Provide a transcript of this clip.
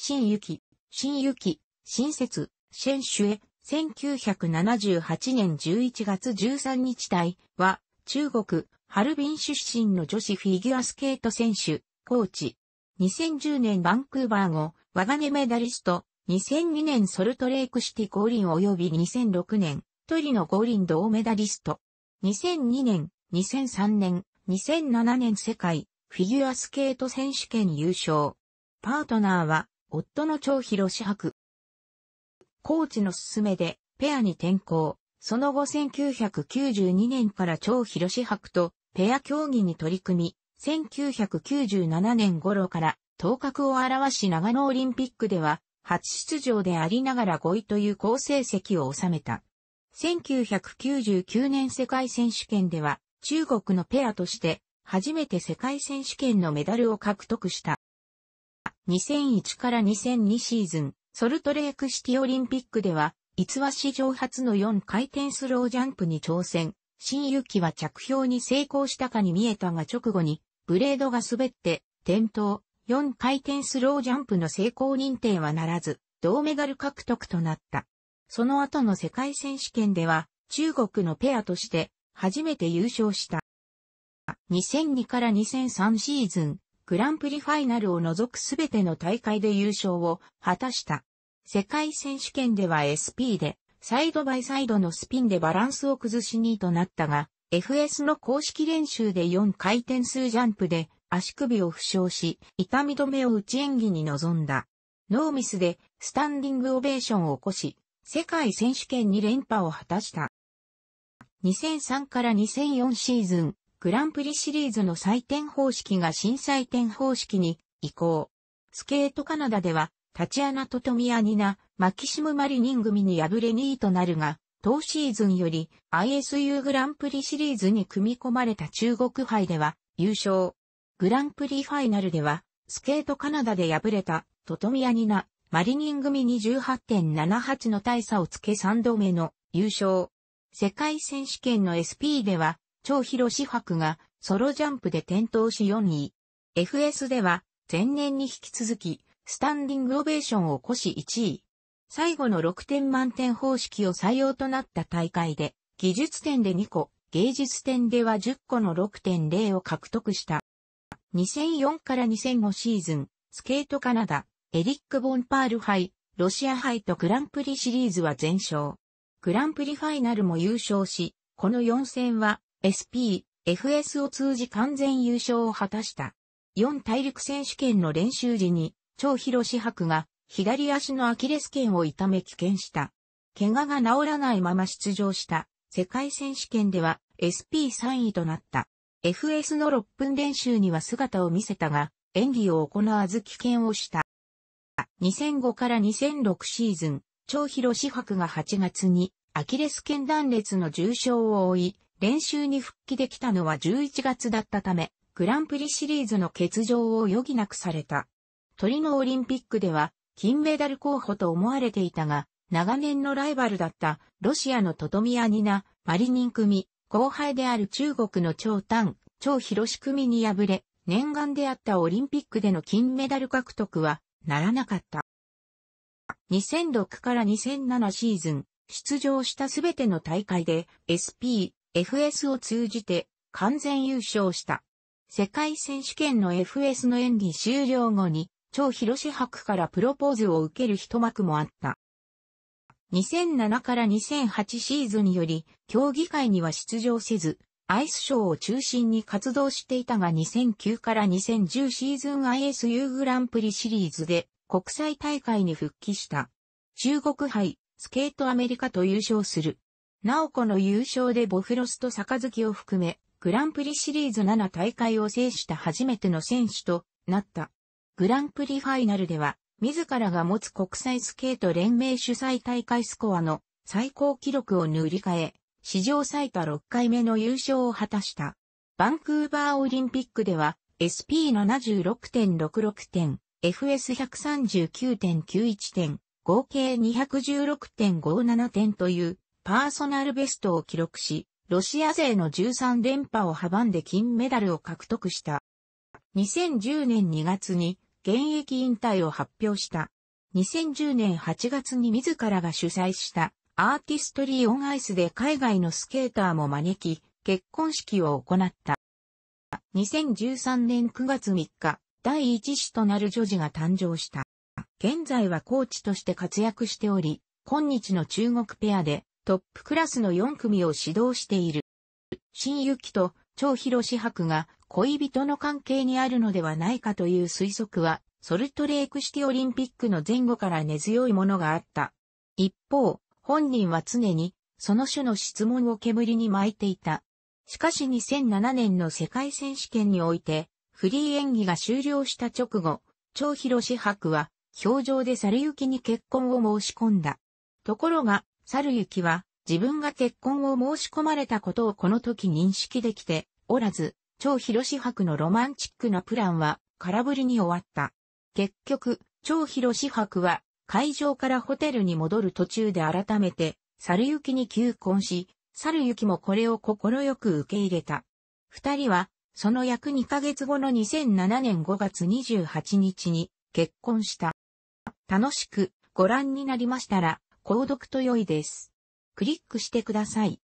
新雪、新雪、新雪、シェへ、1978年11月13日体は、中国、ハルビン出身の女子フィギュアスケート選手、コーチ。2010年バンクーバー後、我が根メダリスト、2002年ソルトレイクシティ五輪及び2006年、トリノ五輪銅メダリスト。2002年、2003年、2007年世界、フィギュアスケート選手権優勝。パートナーは、夫の長広志博。コーチの勧めで、ペアに転向。その後1992年から超広志博とペア競技に取り組み、1997年頃から頭角を表し長野オリンピックでは初出場でありながら5位という好成績を収めた。1999年世界選手権では中国のペアとして初めて世界選手権のメダルを獲得した。2001から2002シーズン、ソルトレークシティオリンピックでは、逸話史上初の4回転スロージャンプに挑戦。新ユキは着氷に成功したかに見えたが直後に、ブレードが滑って、転倒。4回転スロージャンプの成功認定はならず、銅メダル獲得となった。その後の世界選手権では、中国のペアとして、初めて優勝した。2002から2003シーズン、グランプリファイナルを除くすべての大会で優勝を果たした。世界選手権では SP で、サイドバイサイドのスピンでバランスを崩し2位となったが、FS の公式練習で4回転数ジャンプで足首を負傷し、痛み止めを打ち演技に臨んだ。ノーミスでスタンディングオベーションを起こし、世界選手権に連覇を果たした。2003から2004シーズン、グランプリシリーズの採点方式が新採点方式に移行。スケートカナダでは、タチアナとトミアニナ、マキシム・マリニン組に敗れ2位となるが、当シーズンより ISU グランプリシリーズに組み込まれた中国杯では優勝。グランプリファイナルでは、スケートカナダで敗れたトトミアニナ、マリニン組に18.78の大差をつけ3度目の優勝。世界選手権の SP では長広志博がソロジャンプで転倒し4位。FS では、前年に引き続き、スタンディングオベーションを起こし1位。最後の6点満点方式を採用となった大会で、技術点で2個、芸術点では10個の6.0を獲得した。2004から2005シーズン、スケートカナダ、エリック・ボンパール杯、ロシア杯とグランプリシリーズは全勝。グランプリファイナルも優勝し、この4戦は SP、FS を通じ完全優勝を果たした。4大陸選手権の練習時に、超広志博が左足のアキレス腱を痛め危険した。怪我が治らないまま出場した世界選手権では SP3 位となった。FS の6分練習には姿を見せたが、演技を行わず危険をした。2005から2006シーズン、超広志博が8月にアキレス腱断裂の重傷を負い、練習に復帰できたのは11月だったため、グランプリシリーズの欠場を余儀なくされた。トリノオリンピックでは、金メダル候補と思われていたが、長年のライバルだったロシアのトトミアニナ、マリニン組、後輩である中国の超短、超広志組に敗れ、念願であったオリンピックでの金メダル獲得はならなかった。2006から2007シーズン、出場したすべての大会で SP、FS を通じて完全優勝した。世界選手権の FS の演技終了後に、超広志博からプロポーズを受ける一幕もあった。2007から2008シーズンにより、競技会には出場せず、アイスショーを中心に活動していたが2009から2010シーズン ISU グランプリシリーズで国際大会に復帰した。中国杯、スケートアメリカと優勝する。ナオコの優勝でボフロスと月を含め、グランプリシリーズ7大会を制した初めての選手となった。グランプリファイナルでは、自らが持つ国際スケート連盟主催大会スコアの最高記録を塗り替え、史上最多6回目の優勝を果たした。バンクーバーオリンピックでは、SP76.66 点、FS139.91 点、合計216.57点というパーソナルベストを記録し、ロシア勢の13連覇を阻んで金メダルを獲得した。2010年2月に現役引退を発表した。2010年8月に自らが主催したアーティストリーオンアイスで海外のスケーターも招き、結婚式を行った。2013年9月3日、第一子となる女児が誕生した。現在はコーチとして活躍しており、今日の中国ペアでトップクラスの4組を指導している。新雪と超広志博が恋人の関係にあるのではないかという推測は、ソルトレークシティオリンピックの前後から根強いものがあった。一方、本人は常に、その種の質問を煙に巻いていた。しかし2007年の世界選手権において、フリー演技が終了した直後、超広志博は、表情で去り行きに結婚を申し込んだ。ところが、猿行は、自分が結婚を申し込まれたことをこの時認識できておらず、超広志博のロマンチックなプランは空振りに終わった。結局、超広志博は会場からホテルに戻る途中で改めて、猿行に求婚し、猿行もこれを快く受け入れた。二人は、その約2ヶ月後の2007年5月28日に結婚した。楽しくご覧になりましたら、購読と良いです。クリックしてください。